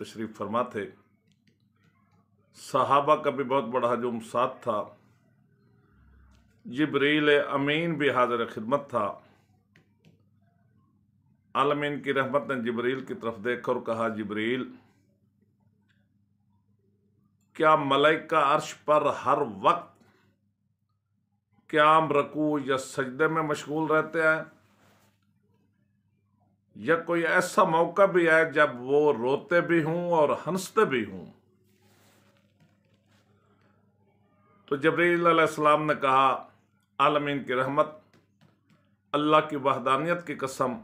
तशरीफ़ फरमा थे सहाबा का भी बहुत बड़ा हजूम साथ था जबरील अमीन भी हाजिर खिदमत था आलमीन की रहमत ने जबरील की तरफ देख और कहा जबरील क्या मलक का अर्श पर हर वक्त क्या रकू या सजदे में मशगूल रहते हैं या कोई ऐसा मौका भी आए जब वो रोते भी हूं और हंसते भी हूं तो जबरील ने कहा आलमीन की रहमत अल्लाह की वहदानियत की कसम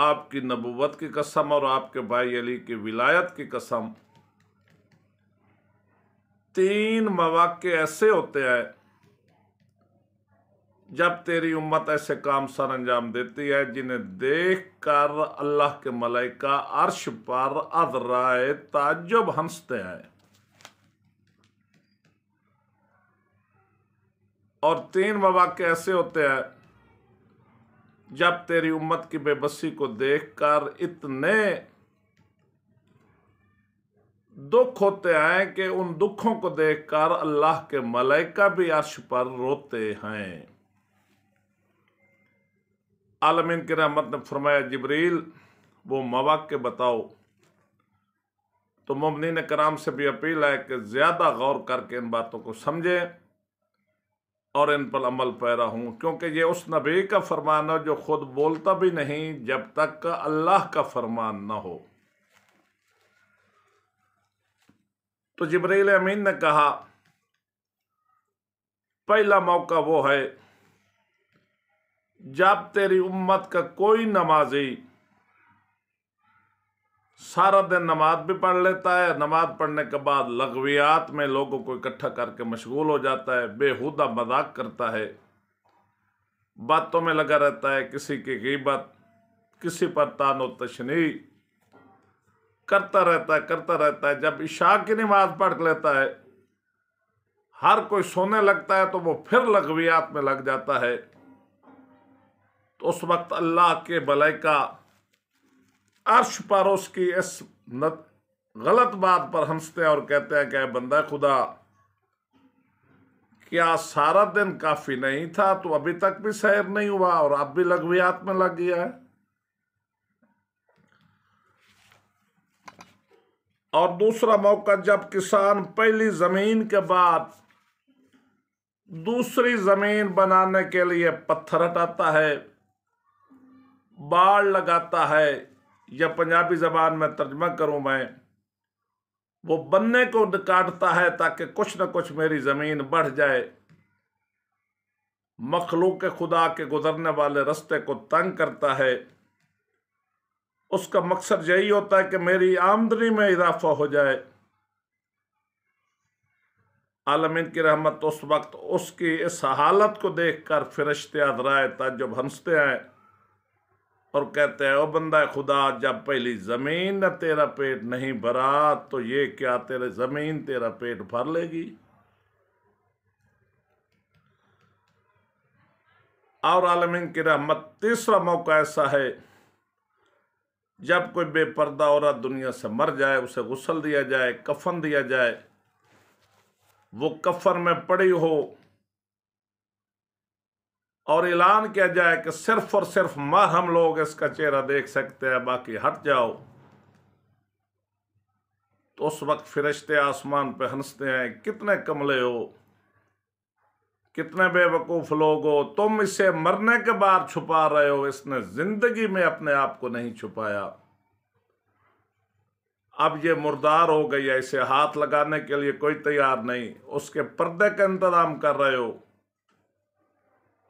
आपकी नबूवत की कसम और आपके भाई अली की विलायत की कसम तीन मौाक़े ऐसे होते हैं जब तेरी उम्मत ऐसे काम सर अंजाम देती है जिन्हें देख कर अल्लाह के मलाइका अर्श पर अदराए ताजुब हंसते हैं और तीन मवाक़ ऐसे होते हैं जब तेरी उम्मत की बेबसी को देखकर इतने दुख होते हैं कि उन दुखों को देखकर अल्लाह के मलाइका भी अर्श पर रोते हैं आलमीन के रहमत ने फरमाया जबरील वो मवा के बताओ तो ममनिन कराम से भी अपील है कि ज़्यादा गौर करके इन बातों को समझें और इन पर अमल पैरा हूँ क्योंकि ये उस नबी का फरमान है जो खुद बोलता भी नहीं जब तक अल्लाह का फरमान न हो तो जबरील अमीन ने कहा पहला मौका वो है जब तेरी उम्मत का कोई नमाजी सारा दिन नमाज भी पढ़ लेता है नमाज पढ़ने के बाद लगवियात में लोगों को इकट्ठा करके मशगूल हो जाता है बेहुदा मजाक करता है बातों में लगा रहता है किसी की गिबत किसी पर तान तशनी करता रहता है करता रहता है जब इशा की नमाज पढ़ लेता है हर कोई सोने लगता है तो वो फिर लगवियात में लग जाता है तो उस वक्त अल्लाह के भलाई का अर्श पर उसकी इस गलत बात पर हंसते हैं और कहते हैं कि बंदा खुदा क्या सारा दिन काफ़ी नहीं था तो अभी तक भी सैर नहीं हुआ और आप भी लघवियात में लग गया है और दूसरा मौका जब किसान पहली ज़मीन के बाद दूसरी ज़मीन बनाने के लिए पत्थर हटाता है बाढ़ लगाता है या पंजाबी जबान में तर्जमा करूं मैं वो बनने को काटता है ताकि कुछ न कुछ मेरी ज़मीन बढ़ जाए मखलूक खुदा के गुजरने वाले रस्ते को तंग करता है उसका मकसद यही होता है कि मेरी आमदनी में इजाफा हो जाए आलमिन की रहमत उस वक्त उसकी इस हालत को देखकर कर फरिश्ते राय तजब हंसते हैं और कहते हैं ओ बंदा खुदा जब पहली ज़मीन न तेरा पेट नहीं भरा तो ये क्या तेरे ज़मीन तेरा पेट भर लेगी और आलमीन की रहमत तीसरा मौका ऐसा है जब कोई बेपर्दा औरत दुनिया से मर जाए उसे गुसल दिया जाए कफन दिया जाए वो कफन में पड़ी हो और ऐलान किया जाए कि सिर्फ और सिर्फ मर हम लोग इसका चेहरा देख सकते हैं बाकी हट जाओ तो उस वक्त फिरिश्ते आसमान पे हंसते हैं कितने कमले हो कितने बेवकूफ़ लोग हो तुम इसे मरने के बाद छुपा रहे हो इसने ज़िंदगी में अपने आप को नहीं छुपाया अब ये मुर्दार हो गई है इसे हाथ लगाने के लिए कोई तैयार नहीं उसके पर्दे का इंतज़ाम कर रहे हो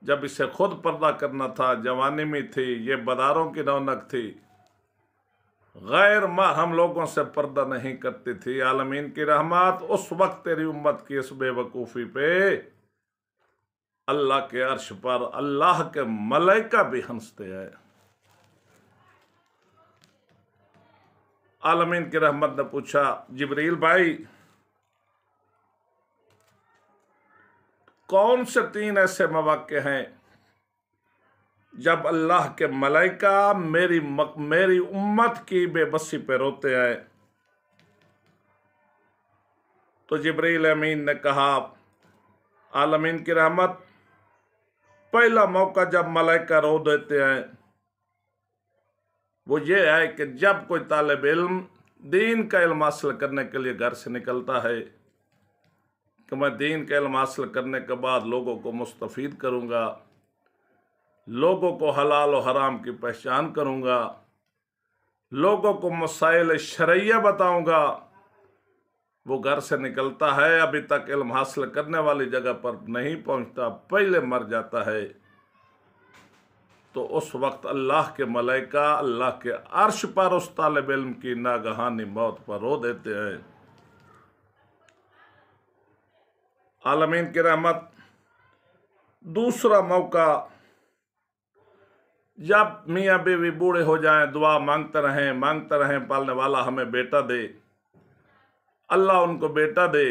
जब इसे खुद पर्दा करना था जवानी में थी ये बदारों की रौनक थी गैर माँ हम लोगों से पर्दा नहीं करती थी आलमीन की रहमत उस वक्त तेरी उम्मत की इस बेवकूफ़ी पे अल्लाह के अर्श पर अल्लाह के मलाइका भी हंसते हैं आलमीन की रहमत ने पूछा जबरील भाई कौन से तीन ऐसे मौक़ हैं जब अल्लाह के मलाइका मेरी मक, मेरी उम्मत की बेबसी पे रोते हैं तो जबरील अमीन ने कहा आलमीन की रहमत पहला मौका जब मलाइका रो देते हैं वो ये है कि जब कोई तालब इल्म दीन का इल्म हासिल करने के लिए घर से निकलता है कि मैं दीन का इल्म हासिल करने के बाद लोगों को मुस्तफ़ करूँगा लोगों को हलाल और हराम की पहचान करूँगा लोगों को मसाइल शरैया बताऊँगा वो घर से निकलता है अभी तक इल्म हासिल करने वाली जगह पर नहीं पहुँचता पहले मर जाता है तो उस वक्त अल्लाह के मलाइका अल्लाह के अर्श पर उस तालब इल्म की नागहानी मौत पर रो देते हैं आलमीन की रहमत दूसरा मौका जब मियाँ बीवी बूढ़े हो जाएं दुआ मांगते रहें मांगते रहें पालने वाला हमें बेटा दे अल्लाह उनको बेटा दे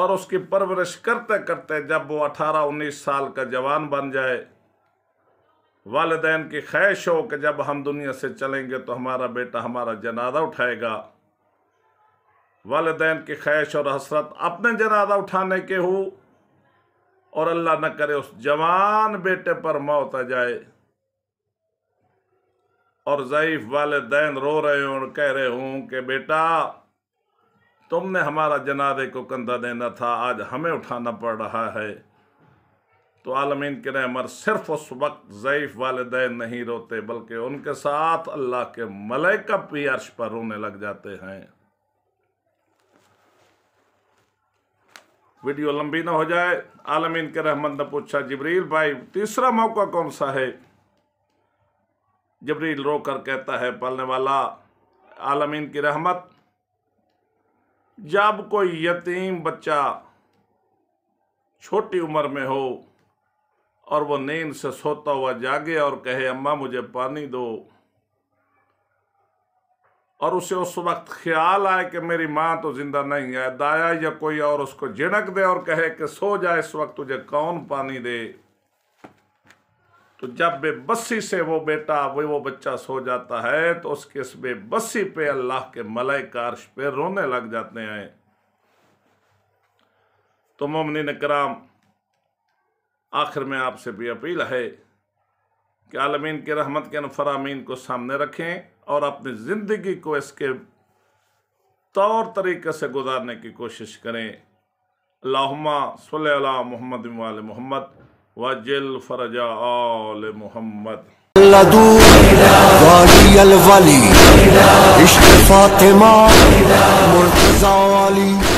और उसकी परवरिश करते करते जब वो अठारह उन्नीस साल का जवान बन जाए वालदेन की ख्वाहिश हो कि जब हम दुनिया से चलेंगे तो हमारा बेटा हमारा जनाजा उठाएगा वालदेन की ख्वाहिश और हसरत अपने जनाजा उठाने के हो और अल्लाह न करे उस जवान बेटे पर मौत आ जाए और ज़यीफ़ वालदेन रो रहे हों और कह रहे हों कि बेटा तुमने हमारा जनाजे को कंधा देना था आज हमें उठाना पड़ रहा है तो आलमीन के रहमर सिर्फ उस वक्त ज़यीफ़ वालदेन नहीं रोते बल्कि उनके साथ अल्लाह के मलैकब भी अर्श पर रोने लग जाते हैं वीडियो लंबी ना हो जाए आलमीन के रहमत ने पूछा जबरील भाई तीसरा मौका कौन सा है जबरील रो कर कहता है पलने वाला आलमीन की रहमत जब कोई यतीम बच्चा छोटी उम्र में हो और वो नींद से सोता हुआ जागे और कहे अम्मा मुझे पानी दो और उसे उस वक्त ख्याल आए कि मेरी माँ तो ज़िंदा नहीं है दाया या कोई और उसको झिड़क दे और कहे कि सो जाए इस वक्त तुझे कौन पानी दे तो जब बेबसी से वो बेटा वो वो बच्चा सो जाता है तो उसके इस बेबसी पे अल्लाह के मलय कार्श पे रोने लग जाते हैं तो ममनिन कराम आखिर में आपसे भी अपील है कि आलमीन के रहमत के अनफरामीन को सामने रखें और अपनी ज़िंदगी को इसके तौर तरीके से गुजारने की कोशिश करें अल्लाहुम्मा सल्ला मोहम्मद वाल मोहम्मद वजिल फरजा आल मोहम्मद वाली इश्क फातिमा मुर्तजा वाली